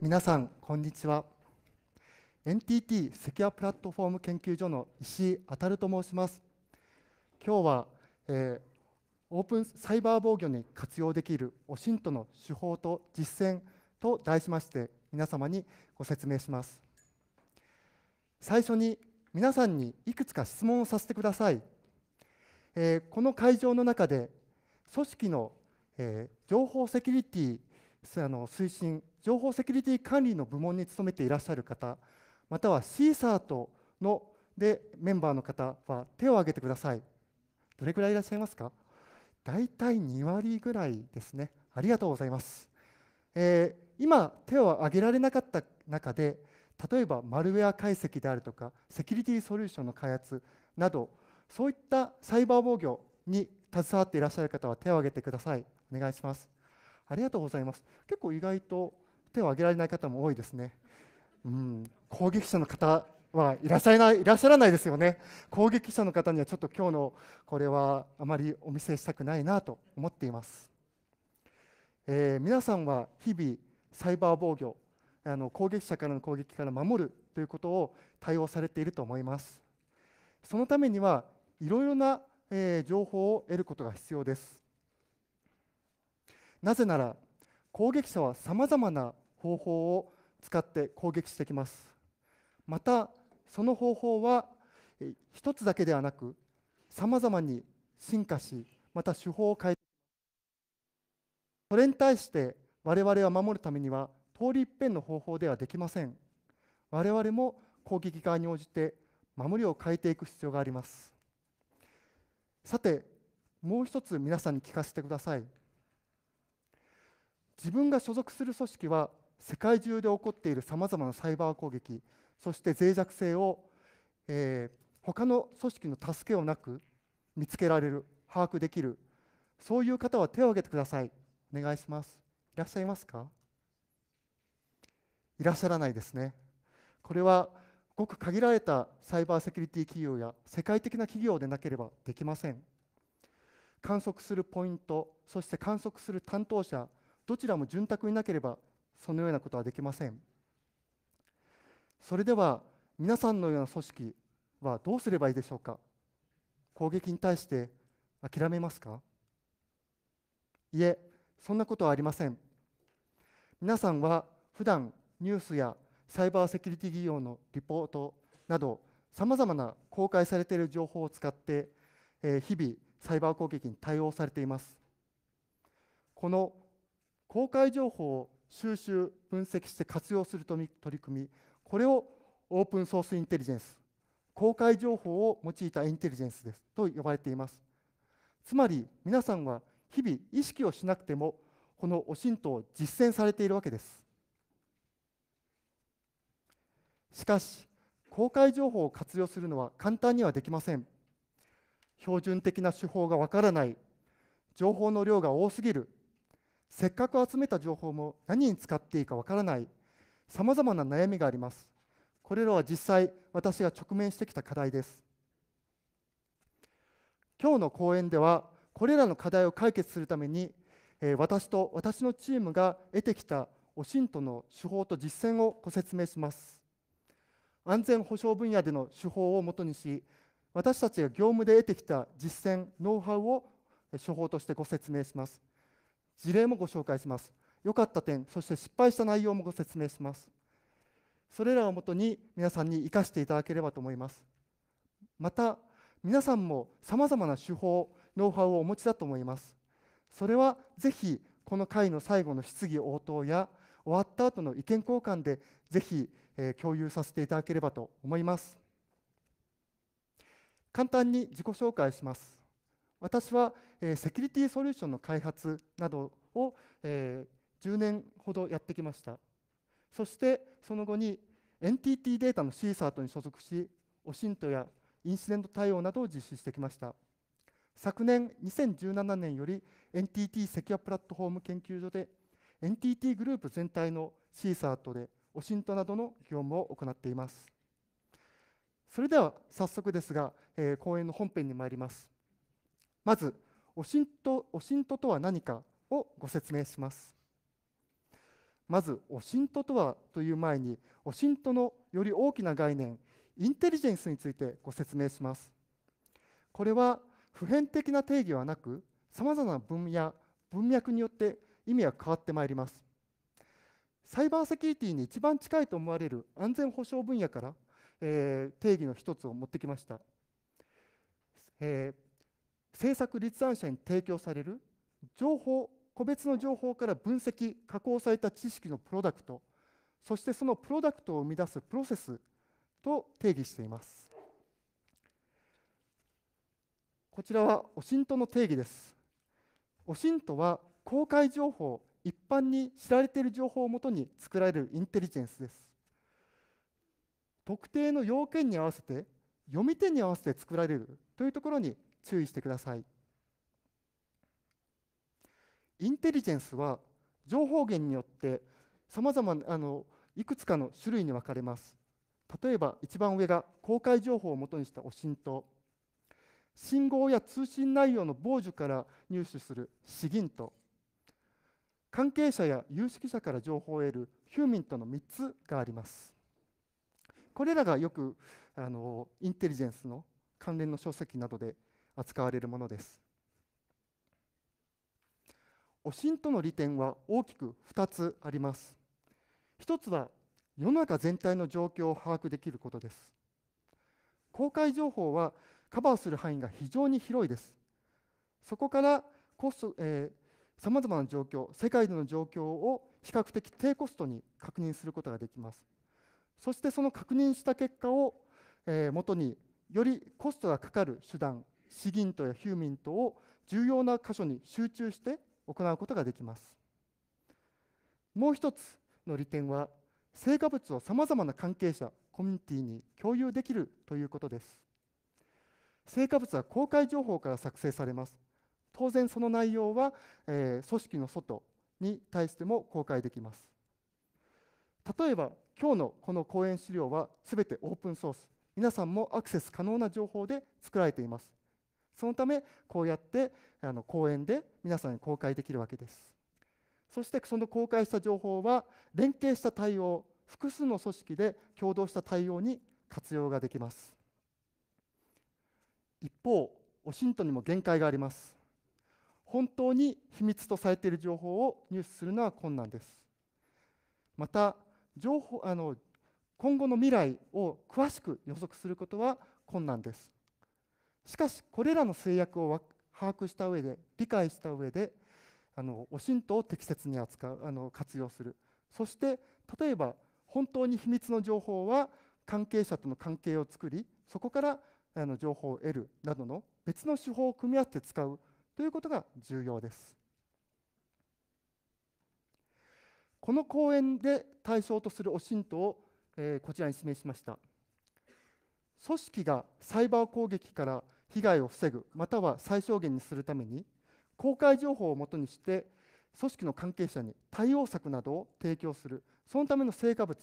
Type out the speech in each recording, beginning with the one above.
皆さんこんにちは NTT セキュアプラットフォーム研究所の石井渉と申します今日は、えー、オープンサイバー防御に活用できる OSINT の手法と実践と題しまして皆様にご説明します最初に皆さんにいくつか質問をさせてください、えー、この会場の中で組織の、えー、情報セキュリティあの推進情報セキュリティ管理の部門に勤めていらっしゃる方またはシーサートのでメンバーの方は手を挙げてくださいどれくらいいらっしゃいますか大体2割ぐらいですねありがとうございます、えー、今手を挙げられなかった中で例えばマルウェア解析であるとかセキュリティソリューションの開発などそういったサイバー防御に携わっていらっしゃる方は手を挙げてくださいお願いしますありがとうございます結構意外と手を挙げられない方も多いですね。うん、攻撃者の方はいらっしゃいないいらっしゃらないですよね。攻撃者の方にはちょっと今日のこれはあまりお見せしたくないなと思っています。えー、皆さんは日々サイバー防御あの攻撃者からの攻撃から守るということを対応されていると思います。そのためにはいろいろな、えー、情報を得ることが必要です。なぜなら攻撃者はさまざまな方法を使って攻撃してきますまたその方法は一つだけではなくさまざまに進化しまた手法を変えてそれに対して我々は守るためには通り一遍の方法ではできません我々も攻撃側に応じて守りを変えていく必要がありますさてもう一つ皆さんに聞かせてください自分が所属する組織は世界中で起こっているさまざまなサイバー攻撃そして脆弱性を、えー、他の組織の助けをなく見つけられる把握できるそういう方は手を挙げてくださいお願いしますいらっしゃいますかいらっしゃらないですねこれはごく限られたサイバーセキュリティ企業や世界的な企業でなければできません観測するポイントそして観測する担当者どちらも潤沢になければそのようなことはできませんそれでは皆さんのような組織はどうすればいいでしょうか攻撃に対して諦めますかいえそんなことはありません皆さんは普段ニュースやサイバーセキュリティ企業のリポートなどさまざまな公開されている情報を使って、え日々サイバー攻撃に対応されていますこの公開情報を収集分析して活用する取り組みこれをオープンソースインテリジェンス公開情報を用いたインテリジェンスですと呼ばれていますつまり皆さんは日々意識をしなくてもこのオシントを実践されているわけですしかし公開情報を活用するのは簡単にはできません標準的な手法がわからない情報の量が多すぎるせっかく集めた情報も何に使っていいかわからないさまざまな悩みがありますこれらは実際私が直面してきた課題です今日の講演ではこれらの課題を解決するために私と私のチームが得てきたオシントの手法と実践をご説明します安全保障分野での手法をもとにし私たちが業務で得てきた実践ノウハウを手法としてご説明します事例もご紹介します良かった点そして失敗した内容もご説明しますそれらをもとに皆さんに生かしていただければと思いますまた皆さんもさまざまな手法ノウハウをお持ちだと思いますそれはぜひこの会の最後の質疑応答や終わった後の意見交換でぜひ、えー、共有させていただければと思います簡単に自己紹介します私は、えセキュリティソリューションの開発などを、え10年ほどやってきましたそしてその後に NTT データのシーサートに所属し OSINT やインシデント対応などを実施してきました昨年2017年より NTT セキュアプラットフォーム研究所で NTT グループ全体のシーサートで OSINT などの業務を行っていますそれでは早速ですが、え講演の本編に参りますまずオシントオシントとは何かをご説明しますまずオシントとはという前にオシントのより大きな概念インテリジェンスについてご説明しますこれは普遍的な定義はなくさまざまな分野文脈によって意味は変わってまいりますサイバーセキュリティに一番近いと思われる安全保障分野から、えー、定義の一つを持ってきました、えー、政策立案者に提供される情報個別の情報から分析加工された知識のプロダクトそしてそのプロダクトを生み出すプロセスと定義していますこちらは o s i n の定義です o s i n は公開情報一般に知られている情報をもとに作られるインテリジェンスです特定の要件に合わせて読み手に合わせて作られるというところに注意してくださいインテリジェンスは情報源によってさまざまいくつかの種類に分かれます例えば一番上が公開情報をもとにしたおんと信号や通信内容の傍受から入手する資銀と関係者や有識者から情報を得るヒューミンとの3つがありますこれらがよくあのインテリジェンスの関連の書籍などで扱われるものですおしんとの利点は大きく2つあります1つは世の中全体の状況を把握できることです公開情報はカバーする範囲が非常に広いですそこからコスト、えー、さまな状況世界での状況を比較的低コストに確認することができますそしてその確認した結果を、えー、元によりコストがかかる手段詩吟とやヒューミントを重要な箇所に集中して行うことができますもう一つの利点は成果物をさまざまな関係者コミュニティに共有できるということです成果物は公開情報から作成されます当然その内容は、えー、組織の外に対しても公開できます例えば今日のこの講演資料は全てオープンソース皆さんもアクセス可能な情報で作られていますそのためこうやってあの講演で皆さんに公開できるわけですそしてその公開した情報は連携した対応複数の組織で共同した対応に活用ができます一方オシントにも限界があります本当に秘密とされている情報を入手するのは困難ですまた情報あの今後の未来を詳しく予測することは困難ですしかしこれらの制約を把握した上で理解した上であのおシンを適切に扱うあの活用するそして例えば本当に秘密の情報は関係者との関係を作りそこからあの情報を得るなどの別の手法を組み合って使うということが重要です。この講演で対象とするおシントを、えこちらに示しました。組織がサイバー攻撃から被害を防ぐまたは最小限にするために公開情報をもとにして組織の関係者に対応策などを提供するそのための成果物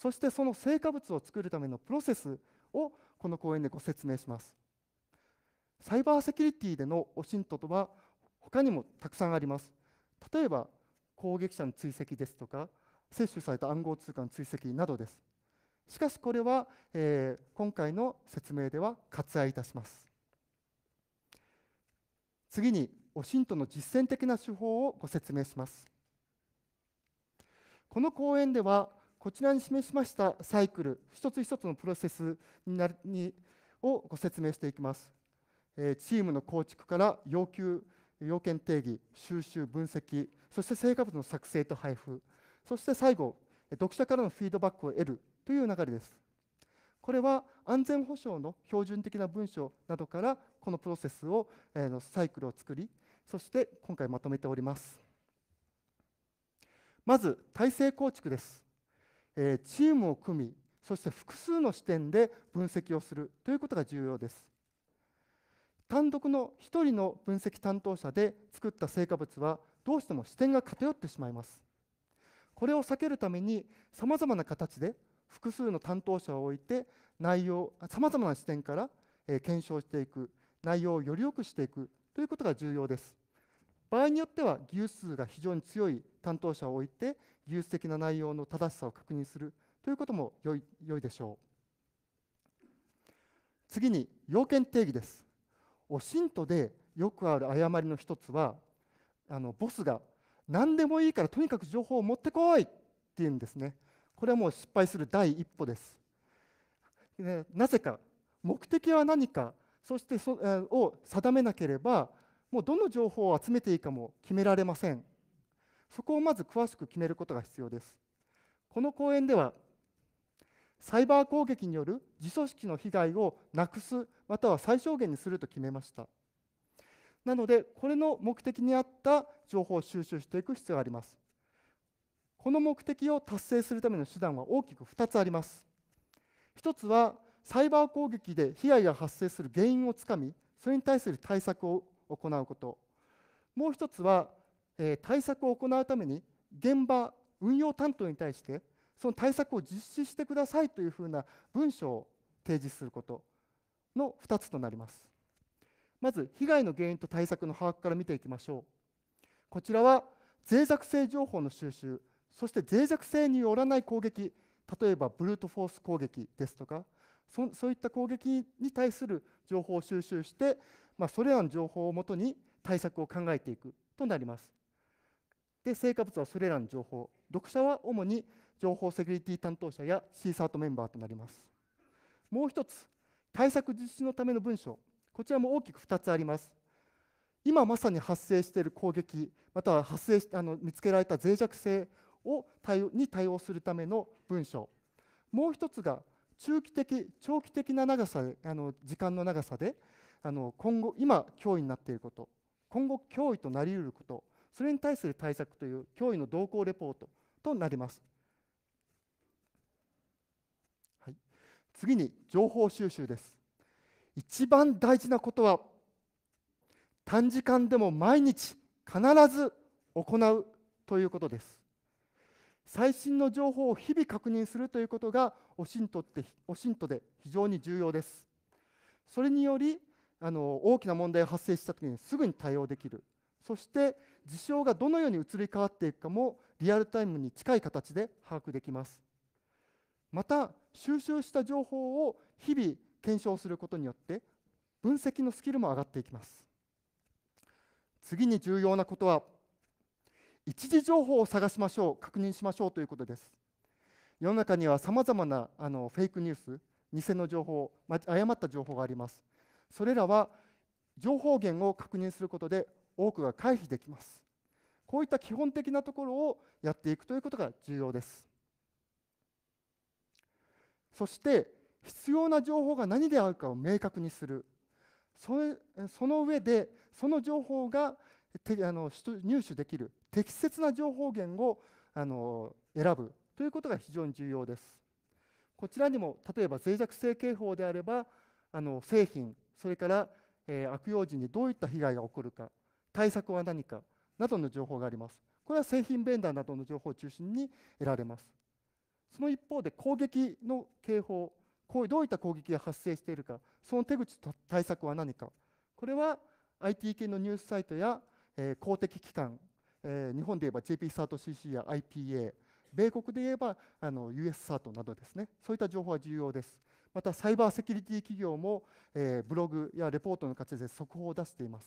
そしてその成果物を作るためのプロセスをこの講演でご説明しますサイバーセキュリティでのオシントとは他にもたくさんあります例えば攻撃者の追跡ですとか接取された暗号通貨の追跡などですしかしこれは、えー、今回の説明では割愛いたします次にオシントの実践的な手法をご説明しますこの講演ではこちらに示しましたサイクル一つ一つのプロセスになにをご説明していきます、えー、チームの構築から要求要件定義収集分析そして成果物の作成と配布そして最後読者からのフィードバックを得るという流れです。これは安全保障の標準的な文書などからこのプロセスを、えー、のサイクルを作りそして今回まとめております。まず体制構築です。えー、チームを組みそして複数の視点で分析をするということが重要です。単独の1人の分析担当者で作った成果物はどうしても視点が偏ってしまいます。これを避けるためにさまざまな形で複数の担当者を置いて内容さまざまな視点から、え検証していく内容をより良くしていくということが重要です場合によっては技術数が非常に強い担当者を置いて技術的な内容の正しさを確認するということも良い良いでしょう次に要件定義ですお信徒でよくある誤りの一つはあのボスが何でもいいからとにかく情報を持ってこいっていうんですねこれはもう失敗する第一歩です。ね、なぜか目的は何かそしてそを定めなければもうどの情報を集めていいかも決められませんそこをまず詳しく決めることが必要ですこの講演ではサイバー攻撃による自組織の被害をなくすまたは最小限にすると決めましたなのでこれの目的に合った情報を収集していく必要がありますこの目的を達成するための手段は大きく2つあります1つはサイバー攻撃で被害が発生する原因をつかみそれに対する対策を行うこともう1つは、えー、対策を行うために現場運用担当に対してその対策を実施してくださいというふうな文書を提示することの2つとなりますまず被害の原因と対策の把握から見ていきましょうこちらは脆弱性情報の収集そして脆弱性によらない攻撃例えばブルートフォース攻撃ですとかそそういった攻撃に対する情報を収集して、まあ、それらの情報をもとに対策を考えていくとなります。で成果物はそれらの情報読者は主に情報セキュリティ担当者や C サートメンバーとなります。もう一つ対策実施のための文書こちらも大きく2つあります。今まさに発生している攻撃または発生あの見つけられた脆弱性を対応に対応するための文章もう一つが中期的長期的な長さあの時間の長さであの今後今脅威になっていること今後脅威となりうることそれに対する対策という脅威の動向レポートとなります、はい、次に情報収集です一番大事なことは短時間でも毎日必ず行うということです最新の情報を日々確認するということがお信徒ってお信徒で非常に重要です。それによりあの大きな問題が発生したときにすぐに対応できるそして事象がどのように移り変わっていくかもリアルタイムに近い形で把握できますまた収集した情報を日々検証することによって分析のスキルも上がっていきます次に重要なことは一時情報を探しましょう確認しましょうということです世の中にはさまざまなあのフェイクニュース偽の情報誤った情報がありますそれらは情報源を確認することで多くが回避できますこういった基本的なところをやっていくということが重要ですそして必要な情報が何であるかを明確にするそその上でその情報が手あの入手できる適切な情報源をあの選ぶということが非常に重要です。こちらにも例えば脆弱性警報であればあの製品それから、えー、悪用時にどういった被害が起こるか対策は何かなどの情報があります。これは製品ベンダーなどの情報を中心に得られます。その一方で攻撃の警報こうどういった攻撃が発生しているかその手口と対策は何かこれは IT 系のニュースサイトや、えー、公的機関えー、日本で言えば JP サート CC や IPA、米国で言えばあの US サートなどですね、そういった情報は重要です。また、サイバーセキュリティ企業も、えー、ブログやレポートの形で速報を出しています。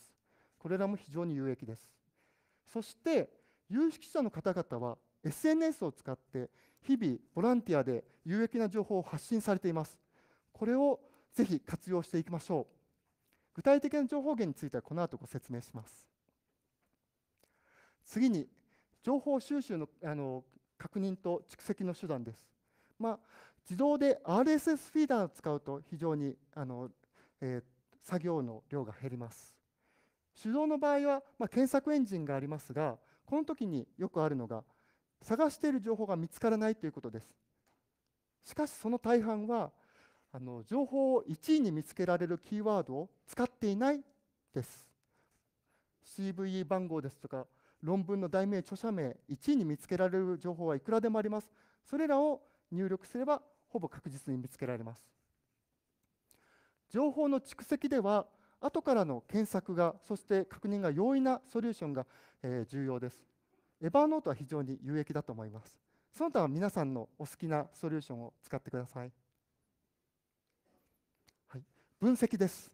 これらも非常に有益です。そして、有識者の方々は SNS を使って日々ボランティアで有益な情報を発信されています。これをぜひ活用していきましょう。具体的な情報源についてはこの後ご説明します。次に情報収集のあの確認と蓄積の手段です。まあ、自動で RSS フィーダーを使うと非常にあの、えー、作業の量が減ります。手動の場合は、まあ、検索エンジンがありますがこの時によくあるのが探している情報が見つからないということです。しかしその大半はあの情報を1位に見つけられるキーワードを使っていないです。CVE 番号ですとか論文の題名、著者名、1位に見つけられる情報はいくらでもあります。それらを入力すれば、ほぼ確実に見つけられます。情報の蓄積では、後からの検索が、そして確認が容易なソリューションが、え重要です。エバーノートは非常に有益だと思います。その他は皆さんのお好きなソリューションを使ってください。はい、分析です。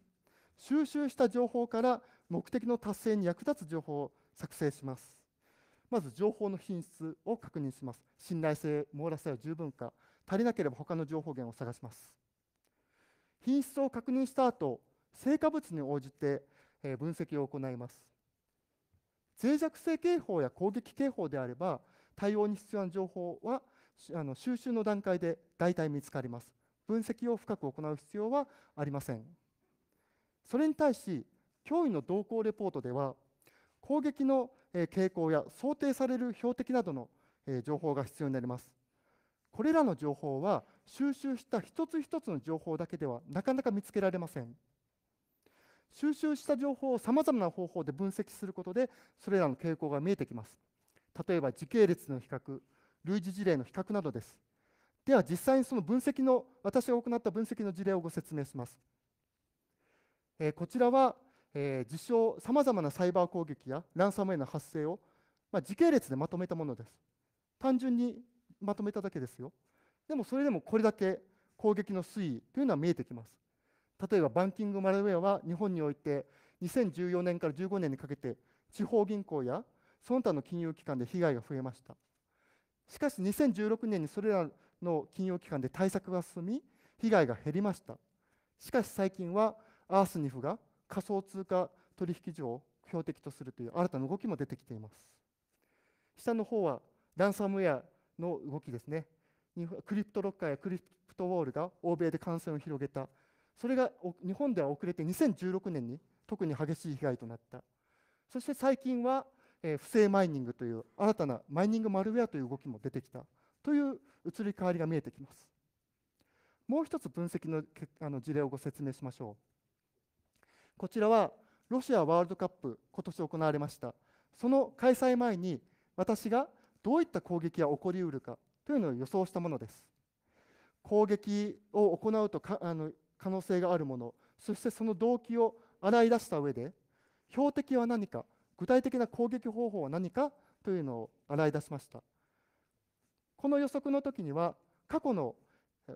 収集した情報から目的の達成に役立つ情報を作成します。まず情報の品質を確認します。信頼性、網羅性は十分か、足りなければ他の情報源を探します。品質を確認した後、成果物に応じて分析を行います。脆弱性警報や攻撃警報であれば、対応に必要な情報はあの収集の段階で大体見つかります。分析を深く行う必要はありません。それに対し、脅威の動向レポートでは、攻撃の傾向や想定される標的などの情報が必要になりますこれらの情報は収集した一つ一つの情報だけではなかなか見つけられません収集した情報をさまざまな方法で分析することでそれらの傾向が見えてきます例えば時系列の比較類似事例の比較などですでは実際にその分析の私が行った分析の事例をご説明します、えー、こちらはえー、自称さまざまなサイバー攻撃やランサムウェアの発生を、まあ、時系列でまとめたものです単純にまとめただけですよでもそれでもこれだけ攻撃の推移というのは見えてきます例えばバンキングマルウェアは日本において2014年から15年にかけて地方銀行やその他の金融機関で被害が増えましたしかし2016年にそれらの金融機関で対策が進み被害が減りましたしかし最近はアースニフが仮想通貨取引所を標的とするという新たな動きも出てきています。下の方はランサムウェアの動きですね。クリプトロッカーやクリプトウォールが欧米で感染を広げた。それが日本では遅れて2016年に特に激しい被害となった。そして最近は不正マイニングという新たなマイニングマルウェアという動きも出てきたという移り変わりが見えてきます。もう一つ分析のあの事例をご説明しましょう。こちらはロシアワールドカップ、今年行われました。その開催前に私がどういった攻撃が起こりうるかというのを予想したものです。攻撃を行うとかあの可能性があるもの、そしてその動機を洗い出した上で、標的は何か、具体的な攻撃方法は何かというのを洗い出しました。この予測の時には、過去の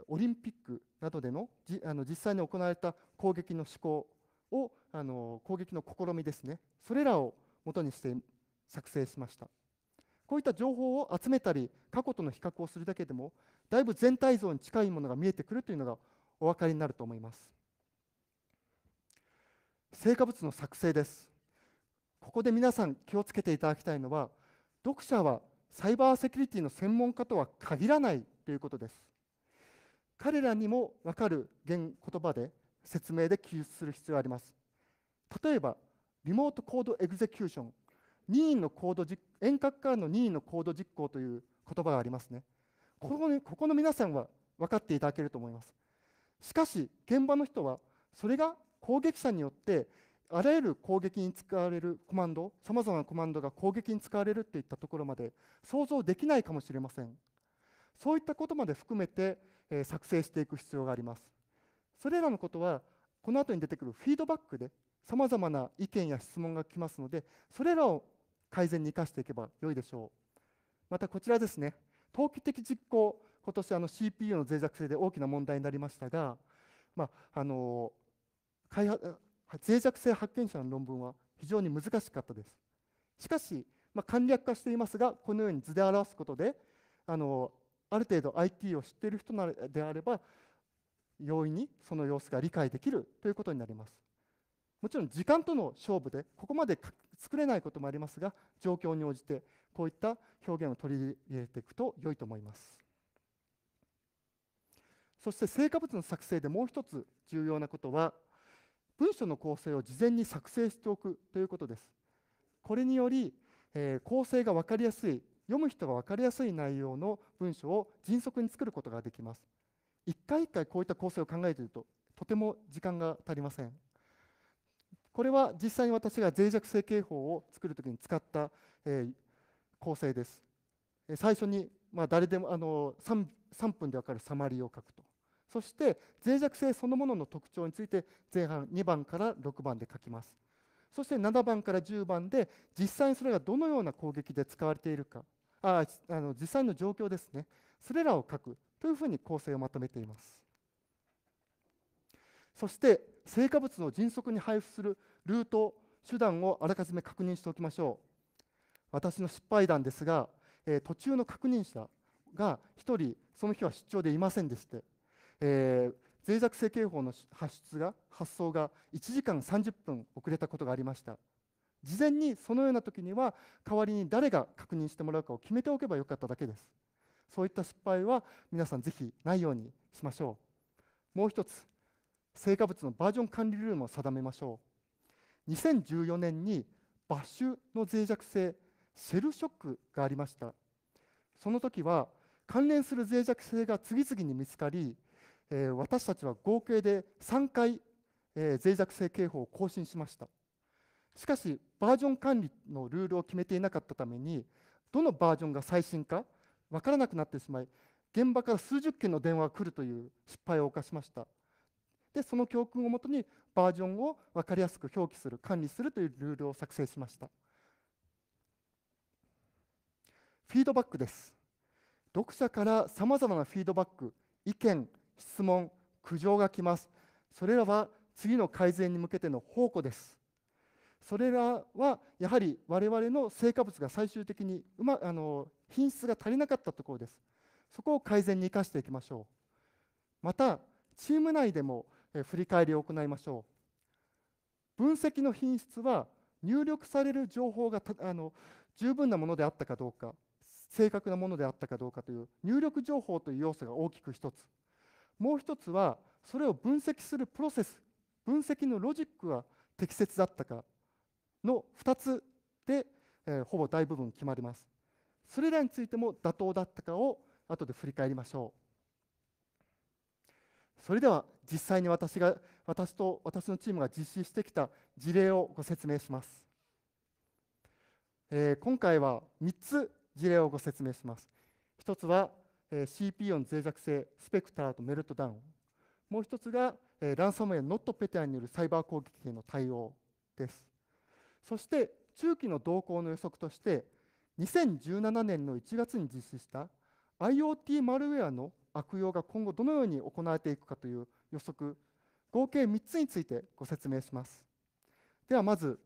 オリンピックなどでのじあの実際に行われた攻撃の思考をあの攻撃の試みですねそれらを元にして作成しましたこういった情報を集めたり過去との比較をするだけでもだいぶ全体像に近いものが見えてくるというのがお分かりになると思います成果物の作成ですここで皆さん気をつけていただきたいのは読者はサイバーセキュリティの専門家とは限らないということです彼らにも分かる言葉で説明で記述する必要があります例えばリモートコードエグゼキューション任意のコード遠隔からの任意のコード実行という言葉がありますねここにここの皆さんは分かっていただけると思いますしかし現場の人はそれが攻撃者によってあらゆる攻撃に使われるコマンドさまざまなコマンドが攻撃に使われるといったところまで想像できないかもしれませんそういったことまで含めて、えー、作成していく必要がありますそれらのことはこの後に出てくるフィードバックでさまざまな意見や質問が来ますのでそれらを改善に生かしていけばよいでしょうまたこちらですね投機的実行今年あの CPU の脆弱性で大きな問題になりましたが、まあ、あの開発脆弱性発見者の論文は非常に難しかったですしかし、まあ、簡略化していますがこのように図で表すことであのある程度 IT を知っている人であれば容易にその様子が理解できるということになりますもちろん時間との勝負でここまで作れないこともありますが状況に応じてこういった表現を取り入れていくと良いと思いますそして成果物の作成でもう一つ重要なことは文書の構成を事前に作成しておくということですこれにより、えー、構成が分かりやすい読む人が分かりやすい内容の文書を迅速に作ることができます一回一回こういった構成を考えているととても時間が足りませんこれは実際に私が脆弱性警報を作るときに使った、えー、構成です最初に、まあ、誰でもあの 3, 3分で分かるサマリーを書くとそして脆弱性そのものの特徴について前半2番から6番で書きますそして7番から10番で実際にそれがどのような攻撃で使われているかああの実際の状況ですねそれらを書くというふうに構成をまとめていますそして成果物の迅速に配布するルート手段をあらかじめ確認しておきましょう私の失敗談ですが、えー、途中の確認者が1人その日は出張でいませんでして、えー、脆弱性警報の発出が発送が1時間30分遅れたことがありました事前にそのような時には代わりに誰が確認してもらうかを決めておけばよかっただけですそういった失敗は皆さんぜひないようにしましょうもう一つ成果物のバージョン管理ルールも定めましょう2014年にバッシュの脆弱性シェルショックがありましたその時は関連する脆弱性が次々に見つかり、えー、私たちは合計で3回、えー、脆弱性警報を更新しましたしかしバージョン管理のルールを決めていなかったためにどのバージョンが最新か分からなくなってしまい現場から数十件の電話が来るという失敗を犯しましたでその教訓をもとにバージョンを分かりやすく表記する管理するというルールを作成しましたフィードバックです読者からさまざまなフィードバック意見質問苦情が来ますそれらは次の改善に向けての宝庫ですそれらはやはり我々の成果物が最終的にう、ま、あの品質が足りなかったところですそこを改善に生かしていきましょうまたチーム内でも振り返りを行いましょう分析の品質は入力される情報があの十分なものであったかどうか正確なものであったかどうかという入力情報という要素が大きく1つもう1つはそれを分析するプロセス分析のロジックは適切だったかの2つで、えー、ほぼ大部分決まります。それらについても妥当だったかを後で振り返りましょう。それでは実際に私が私と私のチームが実施してきた事例をご説明します。えー、今回は3つ事例をご説明します。1つは、えー、CPU の脆弱性、スペクターとメルトダウン。もう1つが、えー、ランサムウェアノットペテアによるサイバー攻撃への対応です。そして中期の動向の予測として2017年の1月に実施した IoT マルウェアの悪用が今後どのように行われていくかという予測合計3つについてご説明しますではまず、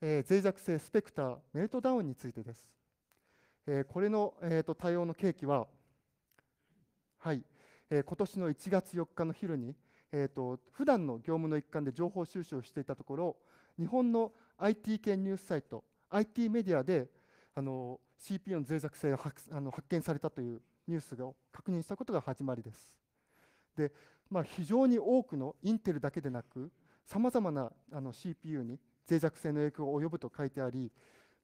えー、脆弱性スペクターメルトダウンについてです、えー、これの、えーと、対応の契機ははい、えー、今年の1月4日の昼に、えーと、と普段の業務の一環で情報収集をしていたところ日本の IT 系ニュースサイト IT メディアであの CPU の脆弱性が発あの発見されたというニュースを確認したことが始まりです。でまあ、非常に多くのインテルだけでなくさまざまなあの CPU に脆弱性の影響が及ぶと書いてあり、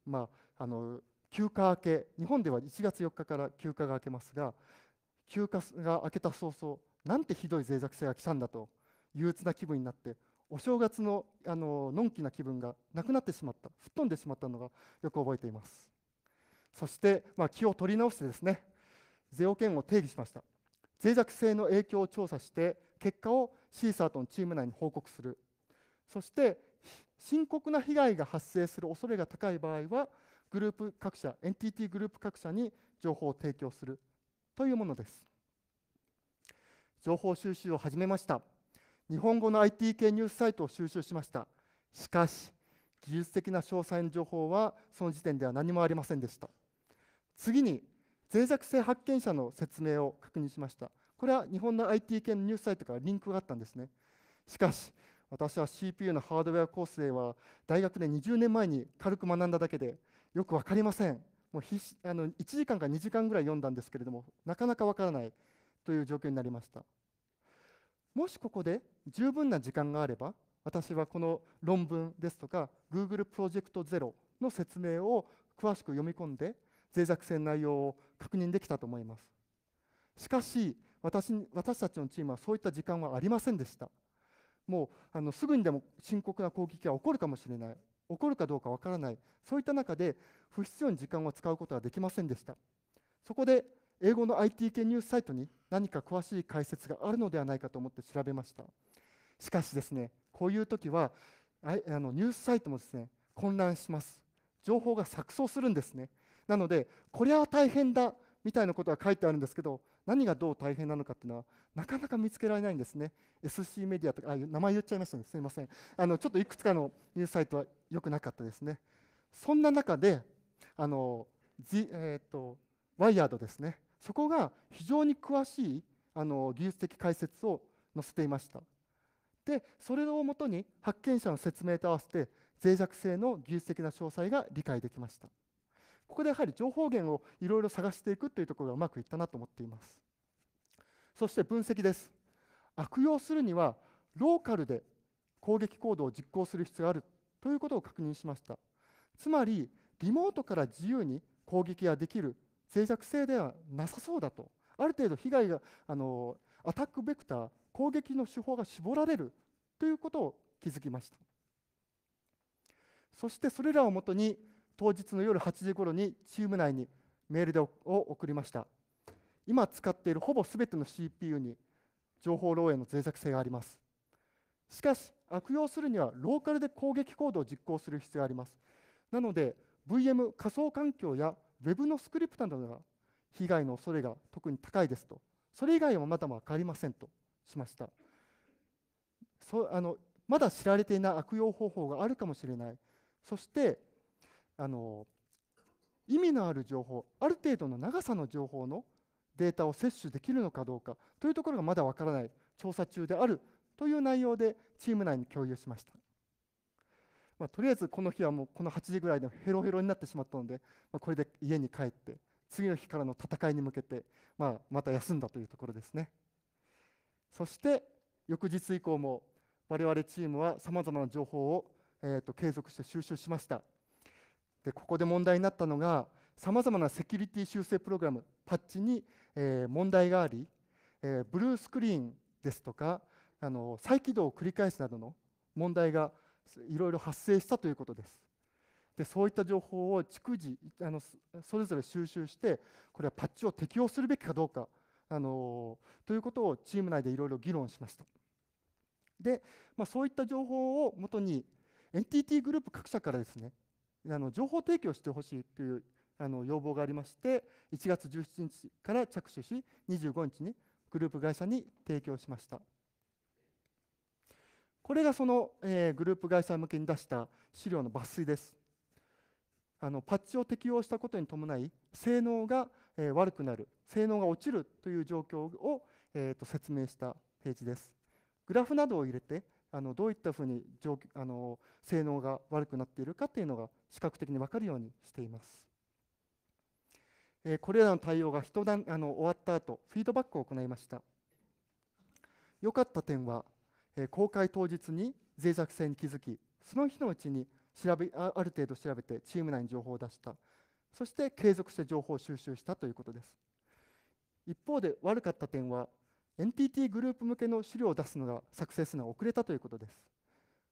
まあ、あの休暇明け日本では1月4日から休暇が明けますが休暇が明けた早々なんてひどい脆弱性が来たんだと憂鬱な気分になってお正月のあののんきな気分がなくなってしまった吹っ飛んでしまったのがよく覚えていますそして、まあ、気を取り直してですね要件を定義しました脆弱性の影響を調査して結果をシーサーとのチーム内に報告するそして深刻な被害が発生する恐れが高い場合はグループ各社 NTT グループ各社に情報を提供するというものです情報収集を始めました日本語の IT 系ニュースサイトを収集しましたしかし技術的な詳細の情報はその時点では何もありませんでした次に脆弱性発見者の説明を確認しましたこれは日本の IT 系のニュースサイトからリンクがあったんですねしかし私は CPU のハードウェア構成は大学で20年前に軽く学んだだけでよく分かりませんもう必あの1時間か2時間ぐらい読んだんですけれどもなかなか分からないという状況になりましたもしここで十分な時間があれば私はこの論文ですとか Google プロジェクトゼロの説明を詳しく読み込んで脆弱性の内容を確認できたと思いますしかし私私たちのチームはそういった時間はありませんでしたもうあのすぐにでも深刻な攻撃が起こるかもしれない起こるかどうかわからないそういった中で不必要に時間を使うことはできませんでしたそこで英語の IT 系ニュースサイトに何か詳しい解説があるのではないかと思って調べましたしかしですねこういう時はあのニュースサイトもですね混乱します情報が錯綜するんですねなのでこれは大変だみたいなことが書いてあるんですけど何がどう大変なのかっていうのはなかなか見つけられないんですね SC メディアとかあ名前言っちゃいましたねすみませんあのちょっといくつかのニュースサイトは良くなかったですねそんな中であの、G えーとワイヤードですねそこが非常に詳しいあの技術的解説を載せていましたでそれをもとに発見者の説明と合わせて脆弱性の技術的な詳細が理解できましたここでやはり情報源をいろいろ探していくというところがうまくいったなと思っていますそして分析です悪用するにはローカルで攻撃行動を実行する必要があるということを確認しましたつまりリモートから自由に攻撃ができる脆弱性ではなさそうだとある程度被害があのアタックベクター攻撃の手法が絞られるということを気づきましたそしてそれらをもとに当日の夜8時ごろにチーム内にメールでを送りました今使っているほぼ全ての CPU に情報漏洩の脆弱性がありますしかし悪用するにはローカルで攻撃行動を実行する必要がありますなので VM 仮想環境や Web のスクリプトなどが被害の恐れが特に高いですと、それ以外はまだ分かりませんとしました。そあのまだ知られていない悪用方法があるかもしれない、そしてあの意味のある情報、ある程度の長さの情報のデータを摂取できるのかどうかというところがまだ分からない、調査中であるという内容でチーム内に共有しました。まあ、とりあえずこの日はもうこの8時ぐらいでヘロヘロになってしまったので、まあ、これで家に帰って次の日からの戦いに向けて、まあ、また休んだというところですねそして翌日以降も我々チームはさまざまな情報を、えー、と継続して収集しましたでここで問題になったのがさまざまなセキュリティ修正プログラムパッチに、えー、問題があり、えー、ブルースクリーンですとかあの再起動を繰り返すなどの問題がいろいろ発生したということです。でそういった情報を逐次あのそれぞれ収集してこれはパッチを適用するべきかどうかあのということをチーム内でいろいろ議論しました。で、まあ、そういった情報をもとに NTT グループ各社からですねあの情報提供してほしいというあの要望がありまして1月17日から着手し25日にグループ会社に提供しました。これがその、えー、グループ会社向けに出した資料の抜粋ですあのパッチを適用したことに伴い性能が、えー、悪くなる性能が落ちるという状況を、えーと、説明したページですグラフなどを入れてあのどういったふうに状あの性能が悪くなっているかというのが視覚的に分かるようにしています、えー、これらの対応が一段あの終わった後フィードバックを行いました良かった点は公開当日に脆弱性に気づきその日のうちに調べある程度調べてチーム内に情報を出したそして継続して情報を収集したということです一方で悪かった点は NTT グループ向けの資料を出すのが作成するのが遅れたということです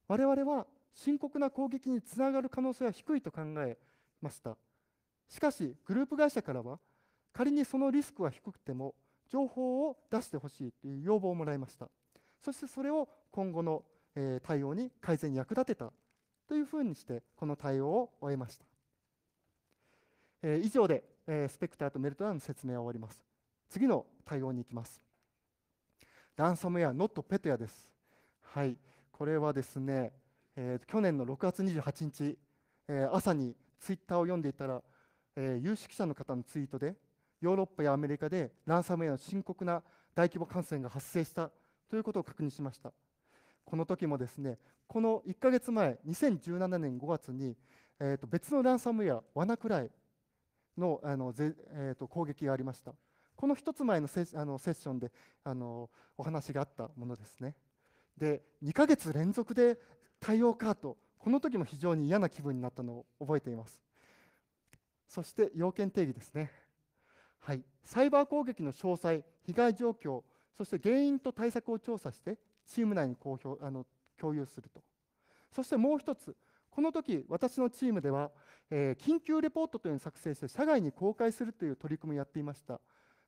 我々は深刻な攻撃につながる可能性は低いと考えましたしかしグループ会社からは仮にそのリスクは低くても情報を出してほしいという要望をもらいましたそしてそれを今後の対応に改善に役立てたというふうにしてこの対応を終えました、え以上で、えスペクターとメルトダウンの説明は終わります次の対応に行きますランサムウェアノットペトヤですはいこれはですね、え去年の6月28日、え朝にツイッターを読んでいたら、え有識者の方のツイートでヨーロッパやアメリカでランサムウェアの深刻な大規模感染が発生したということを確認しました。この時もですね、この1ヶ月前、2017年5月に、えー、と別のランサムウェア、ワナクライのあのえー、と攻撃がありました。この1つ前のセあのセッションであのお話があったものですね。で、2ヶ月連続で対応かと、この時も非常に嫌な気分になったのを覚えています。そして要件定義ですね。はい、サイバー攻撃の詳細、被害状況、そして原因と対策を調査してチーム内に公表あの共有するとそしてもう一つこの時私のチームでは、えー、緊急レポートというのを作成して社外に公開するという取り組みをやっていました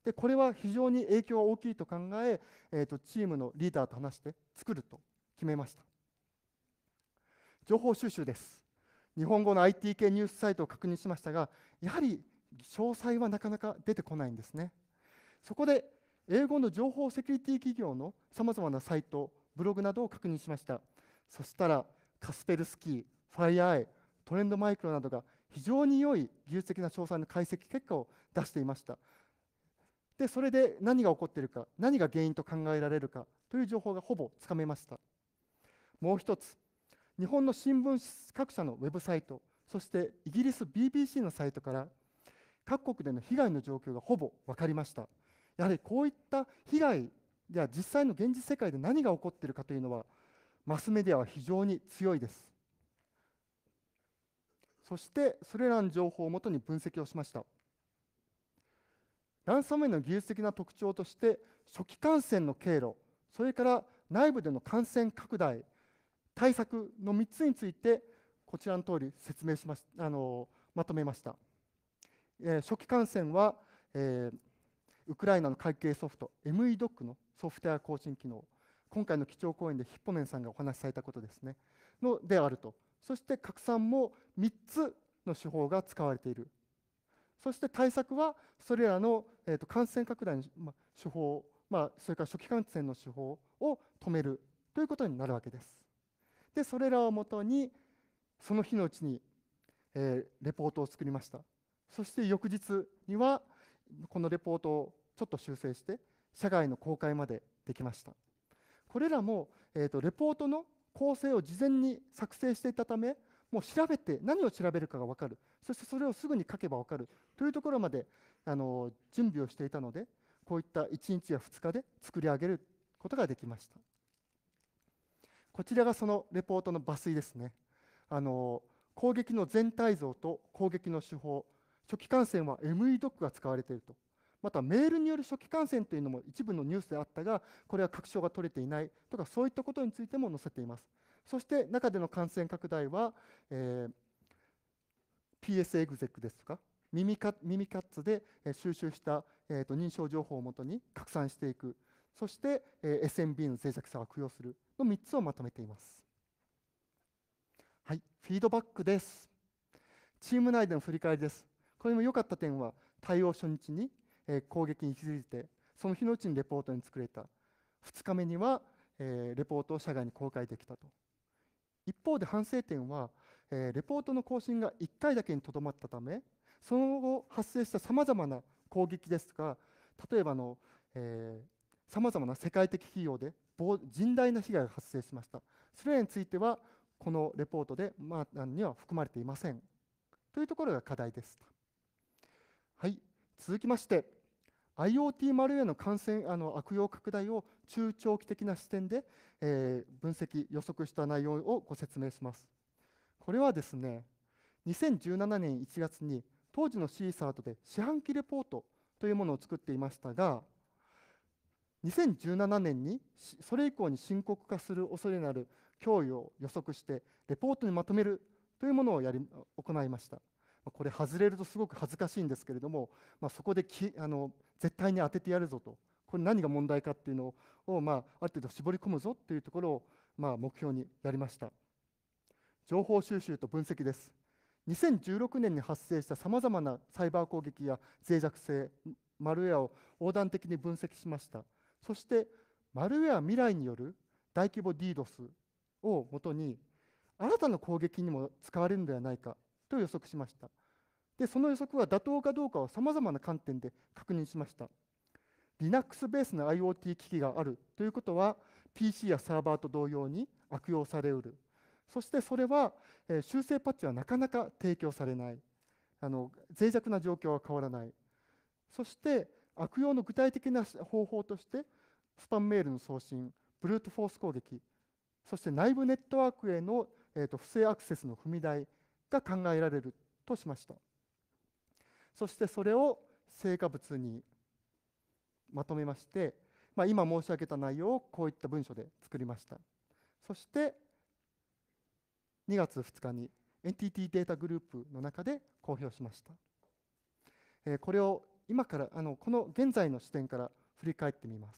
でこれは非常に影響が大きいと考ええーと、チームのリーダーと話して作ると決めました情報収集です日本語の IT 系ニュースサイトを確認しましたがやはり詳細はなかなか出てこないんですねそこで英語の情報セキュリティ企業のさまざまなサイト、ブログなどを確認しました。そしたら、カスペルスキー、ファイアアイ、トレンドマイクロなどが非常に良い技術的な詳細の解析結果を出していました。で、それで何が起こっているか、何が原因と考えられるかという情報がほぼつかめました。もう一つ、日本の新聞各社のウェブサイト、そしてイギリス BBC のサイトから、各国での被害の状況がほぼ分かりました。やはりこういった被害は実際の現実世界で何が起こっているかというのはマスメディアは非常に強いですそしてそれらの情報をもとに分析をしましたランサムウェイの技術的な特徴として初期感染の経路それから内部での感染拡大対策の3つについてこちらの通り説明しましあのまとめました、えー、初期感染は、えー、ウクライナの会計ソフト MEDOC のソフトウェア更新機能今回の基調講演でヒッポメンさんがお話しされたことですねのであるとそして拡散も3つの手法が使われているそして対策はそれらの、えー、と感染拡大の手法、まあ、それから初期感染の手法を止めるということになるわけです。でそれらをもとにその日のうちに、えー、レポートを作りましたそして翌日にはこのレポートをちょっと修正して社外の公開までできましたこれらも、えーと、レポートの構成を事前に作成していたためもう調べて何を調べるかが分かるそしてそれをすぐに書けば分かるというところまであの準備をしていたのでこういった1日や2日で作り上げることができましたこちらがそのレポートの抜粋ですねあの攻撃の全体像と攻撃の手法初期感染は ME ドックが使われていると。またメールによる初期感染というのも一部のニュースであったが、これは確証が取れていないとか、そういったことについても載せています。そして中での感染拡大は、えー、PS エグゼックですとか、耳か耳カッツで収集した、えー、と認証情報をもとに拡散していく、そして、えー、SMB の脆弱さを悪用するの3つをまとめています。はい、フィードバックです。チーム内での振り返りです。これも良かった点は、対応初日に、え攻撃に気づいて、その日のうちにレポートに作れた。2日目には、えレポートを社外に公開できたと。一方で反省点は、えレポートの更新が1回だけにとどまったため、その後発生したさまざまな攻撃ですとか、例えばの、えさまざまな世界的企業で甚大な被害が発生しました。それらについては、このレポートで、まあ、には含まれていません。というところが課題です。続きまして IoT マルウェアの感染あの悪用拡大を中長期的な視点で、えー、分析予測した内容をご説明しますこれはですね2017年1月に当時の C サートで四半期レポートというものを作っていましたが2017年にそれ以降に深刻化する恐れのある脅威を予測してレポートにまとめるというものをやり行いましたこれ外れるとすごく恥ずかしいんですけれども、まあ、そこできあの絶対に当ててやるぞとこれ何が問題かっていうのを、まあ、ある程度絞り込むぞっていうところを、まあ、目標にやりました情報収集と分析です2016年に発生したさまざまなサイバー攻撃や脆弱性マルウェアを横断的に分析しましたそしてマルウェア未来による大規模 DDoS をもとに新たな攻撃にも使われるのではないかと予測しました。で、その予測は妥当かどうかをさまざまな観点で確認しました。Linux ベースの IoT 機器があるということは、PC やサーバーと同様に悪用されうる。そしてそれは、え修正パッチはなかなか提供されない。あの脆弱な状況は変わらない。そして悪用の具体的な方法として、スパンメールの送信、ブルートフォース攻撃、そして内部ネットワークへの、えと不正アクセスの踏み台が考えられるとしましたそしてそれを成果物にまとめまして、まあ、今申し上げた内容をこういった文書で作りましたそして2月2日に NTT データグループの中で公表しました、えー、これを今からあのこの現在の視点から振り返ってみます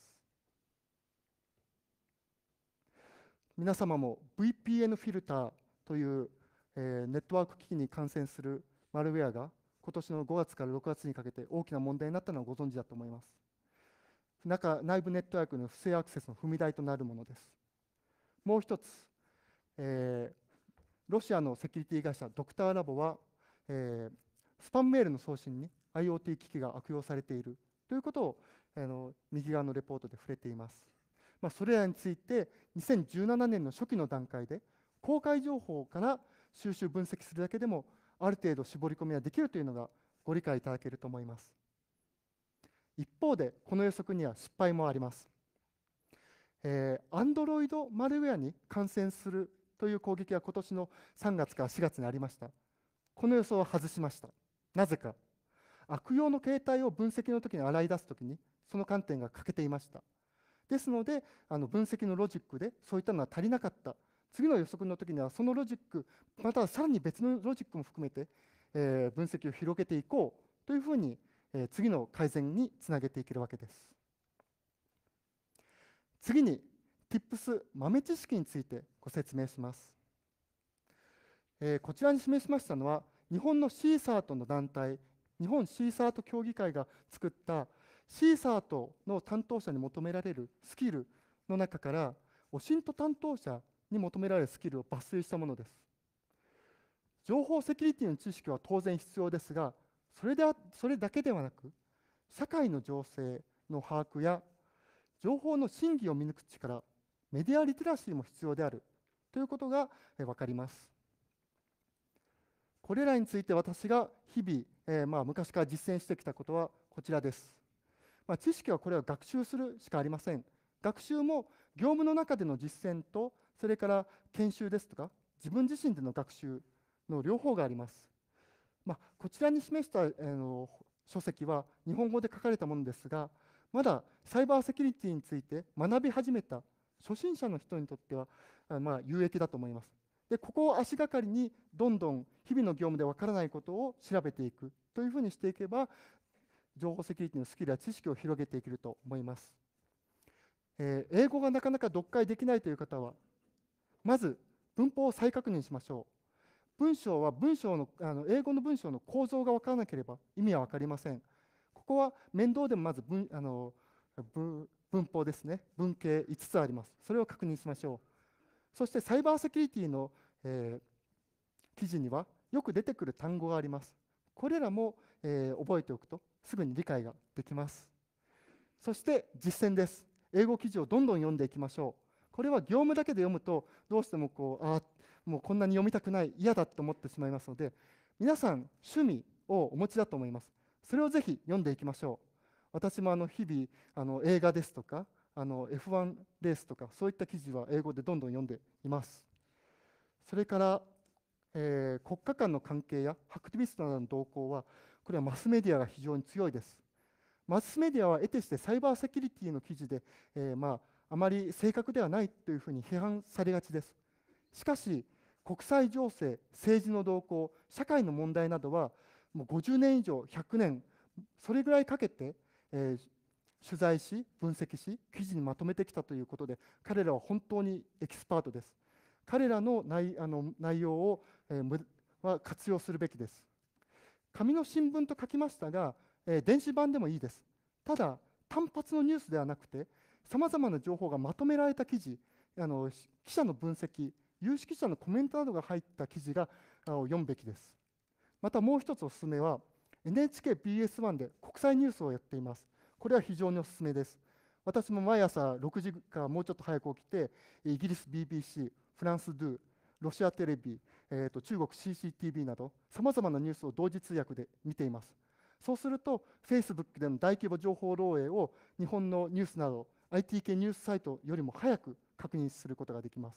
皆様も VPN フィルターというえネットワーク機器に感染するマルウェアが今年の5月から6月にかけて大きな問題になったのはご存知だと思います中内部ネットワークの不正アクセスの踏み台となるものですもう一つ、えー、ロシアのセキュリティ会社ドクターラボは、えー、スパムメールの送信に IoT 機器が悪用されているということをあの右側のレポートで触れています、まあ、それらについて2017年の初期の段階で公開情報から収集分析するだけでもある程度絞り込みはできるというのがご理解いただけると思います一方でこの予測には失敗もありますえー、Android マルウェアに感染するという攻撃は今年の3月から4月にありましたこの予想は外しましたなぜか悪用の形態を分析の時に洗い出す時にその観点が欠けていましたですのであの分析のロジックでそういったのは足りなかった次の予測の時にはそのロジックまたはさらに別のロジックも含めて、え分析を広げていこうというふうに、え次の改善につなげていけるわけです。次に Tips 豆知識についてご説明します、えこちらに示しましたのは日本のシーサートの団体日本シーサート協議会が作ったシーサートの担当者に求められるスキルの中からオシント担当者に求められるスキルを抜粋したものです情報セキュリティの知識は当然必要ですがそれでそれだけではなく社会の情勢の把握や情報の真偽を見抜く力メディアリテラシーも必要であるということが分かりますこれらについて私が日々、えー、まあ昔から実践してきたことはこちらです、まあ、知識はこれは学習するしかありません学習も業務の中での実践とそれから研修ですとか自分自身での学習の両方があります。まあ、こちらに示した、えの書籍は日本語で書かれたものですがまだサイバーセキュリティについて学び始めた初心者の人にとっては、まあ、有益だと思います。でここを足がかりにどんどん日々の業務でわからないことを調べていくというふうにしていけば情報セキュリティのスキルや知識を広げていけると思います。えー、英語がなかなか読解できないという方はまず文法を再確認しましょう文章は文章のあの英語の文章の構造が分からなければ意味は分かりませんここは面倒でもまず文あの文法ですね文系5つありますそれを確認しましょうそしてサイバーセキュリティの、えー、記事にはよく出てくる単語がありますこれらも、えー、覚えておくとすぐに理解ができますそして実践です英語記事をどんどん読んでいきましょうこれは業務だけで読むとどうしてもこうあもうこんなに読みたくない嫌だと思ってしまいますので皆さん趣味をお持ちだと思いますそれをぜひ読んでいきましょう私もあの日々あの映画ですとかあの F1 レースとかそういった記事は英語でどんどん読んでいますそれから、えー、国家間の関係やハクティビストなどの動向はこれはマスメディアが非常に強いですマスメディアは得てしてサイバーセキュリティの記事で、えー、まああまり正確ではないというふうに批判されがちです。しかし、国際情勢、政治の動向、社会の問題などは、もう50年以上、100年、それぐらいかけて、えー、取材し、分析し、記事にまとめてきたということで、彼らは本当にエキスパートです。彼らの内あの内容を、えー、は活用するべきです。紙の新聞と書きましたが、えー、電子版でもいいです。ただ、単発のニュースではなくて、さまざまな情報がまとめられた記事あの記者の分析有識者のコメントなどが入った記事が読むべきですまたもう一つおすすめは NHKBS1 で国際ニュースをやっていますこれは非常におすすめです私も毎朝6時からもうちょっと早く起きてイギリス BBC フランス DO ロシアテレビ、えーと、と中国 CCTV などさまざまなニュースを同時通訳で見ていますそうすると Facebook での大規模情報漏洩を日本のニュースなど IT 系ニュースサイトよりも早く確認することができます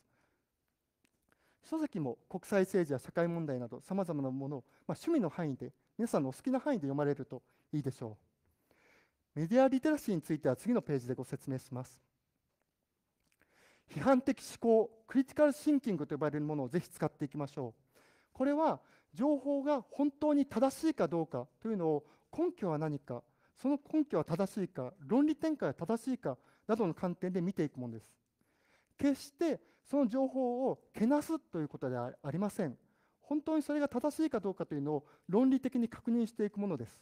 書籍も国際政治や社会問題などさまざまなものを、まあ、趣味の範囲で皆さんのお好きな範囲で読まれるといいでしょうメディアリテラシーについては次のページでご説明します批判的思考クリティカルシンキングと呼ばれるものをぜひ使っていきましょうこれは情報が本当に正しいかどうかというのを根拠は何かその根拠は正しいか論理展開は正しいかなどの観点で見ていくものです。決してその情報をけなすということではありません。本当にそれが正しいかどうかというのを論理的に確認していくものです。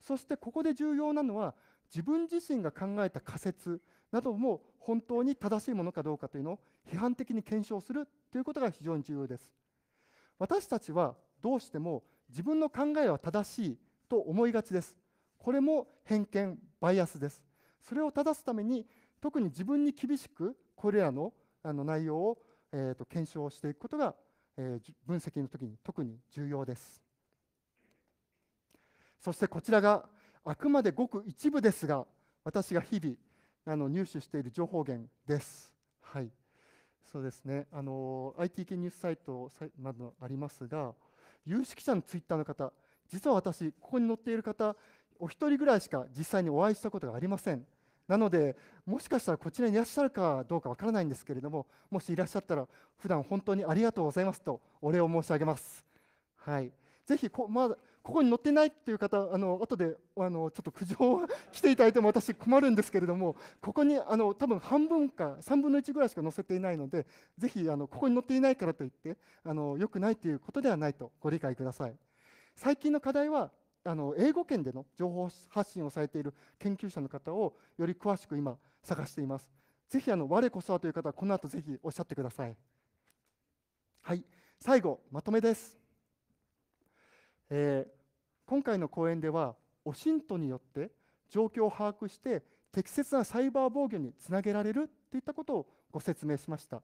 そしてここで重要なのは自分自身が考えた仮説なども本当に正しいものかどうかというのを批判的に検証するということが非常に重要です。私たちはどうしても自分の考えは正しいと思いがちです。これも偏見、バイアスです。それを正すために特に自分に厳しくこれらのあの内容を、えー、と検証していくことが、えー、分析の時に特に重要ですそしてこちらがあくまでごく一部ですが私が日々あの入手している情報源です。はい、そうですね。あの IT 系ニュースサイトなどありますが、有識者のツイッターの方、実は私ここに載っている方お一人ぐらいしか実際にお会いしたことがありません。なので、もしかしたらこちらにいらっしゃるかどうかわからないんですけれども、もしいらっしゃったら、普段本当にありがとうございますとお礼を申し上げます。はい、ぜひこ、まあ、ここに載ってないという方、あの後であのちょっと苦情を来ていただいても私、困るんですけれども、ここにあの多分半分か3分の1ぐらいしか載せていないので、ぜひあのここに載っていないからといってあの、よくないということではないとご理解ください。最近の課題はあの英語圏での情報発信をされている研究者の方をより詳しく今探しています。ぜひあの我こそはという方はこの後ぜひおっしゃってください。はい、最後まとめです。えー、今回の講演ではオシントによって状況を把握して適切なサイバー防御につなげられるといったことをご説明しました。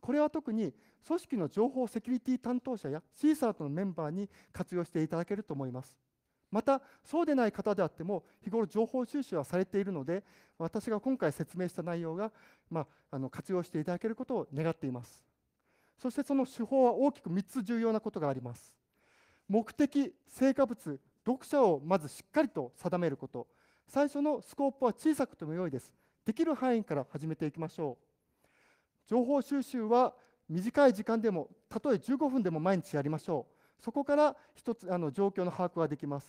これは特に組織の情報セキュリティ担当者や CSART のメンバーに活用していただけると思います。またそうでない方であっても日頃情報収集はされているので私が今回説明した内容が、まあ、あの活用していただけることを願っていますそしてその手法は大きく3つ重要なことがあります目的成果物読者をまずしっかりと定めること最初のスコープは小さくても良いですできる範囲から始めていきましょう情報収集は短い時間でもたとえ15分でも毎日やりましょうそこから一つあの状況の把握ができます。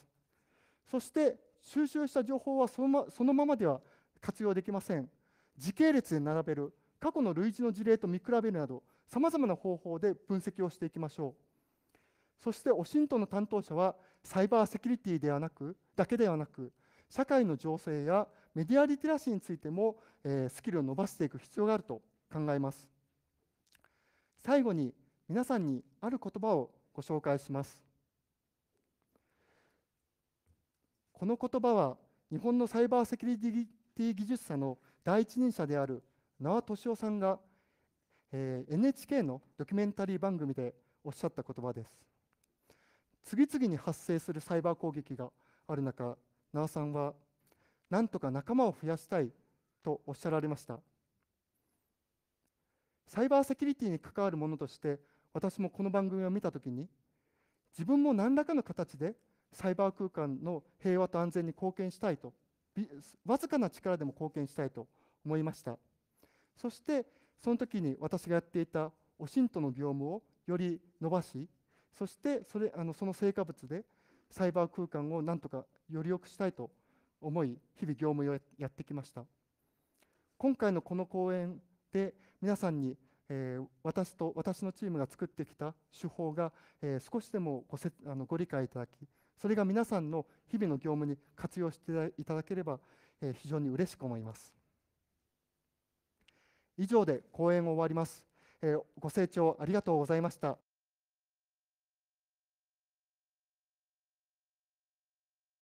そして収集した情報はそのまそのままでは活用できません。時系列で並べる、過去の類似の事例と見比べるなど、さまざまな方法で分析をしていきましょう。そして、オシントの担当者は、サイバーセキュリティではなく、だけではなく、社会の情勢やメディアリテラシーについても、えー、スキルを伸ばしていく必要があると考えます。最後に、皆さんにある言葉をご紹介します。この言葉は日本のサイバーセキュリティ技術者の第一人者である縄俊夫さんが、えー、NHK のドキュメンタリー番組でおっしゃった言葉です次々に発生するサイバー攻撃がある中縄さんはなんとか仲間を増やしたいとおっしゃられましたサイバーセキュリティに関わるものとして私もこの番組を見た時に自分も何らかの形でサイバー空間の平和と安全に貢献したいとわずかな力でも貢献したいと思いましたそしてその時に私がやっていたおントの業務をより伸ばしそしてそれあのその成果物でサイバー空間をなんとかより良くしたいと思い日々業務をやってきました今回のこの講演で皆さんにえー、私と私のチームが作ってきた手法が、えー、少しでもごせあのご理解いただきそれが皆さんの日々の業務に活用していただければ、えー、非常に嬉しく思います以上で講演を終わります、えご清聴ありがとうございました